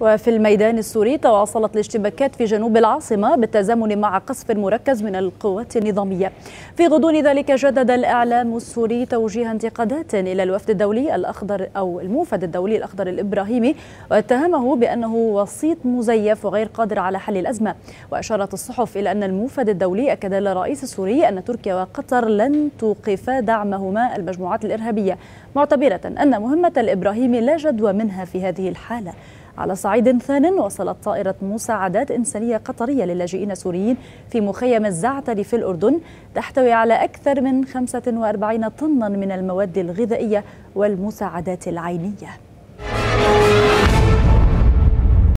وفي الميدان السوري تواصلت الاشتباكات في جنوب العاصمة بالتزامن مع قصف مركز من القوات النظامية في غضون ذلك جدد الإعلام السوري توجيه انتقادات إلى الوفد الدولي الأخضر أو الموفد الدولي الأخضر الإبراهيمي واتهمه بأنه وسيط مزيف وغير قادر على حل الأزمة وأشارت الصحف إلى أن الموفد الدولي أكد للرئيس السوري أن تركيا وقطر لن توقفا دعمهما المجموعات الإرهابية معتبرة أن مهمة الإبراهيمي لا جدوى منها في هذه الحالة على صعيد ثان وصلت طائرة مساعدات إنسانية قطرية للاجئين السوريين في مخيم الزعتر في الأردن تحتوي على أكثر من 45 طنا من المواد الغذائية والمساعدات العينية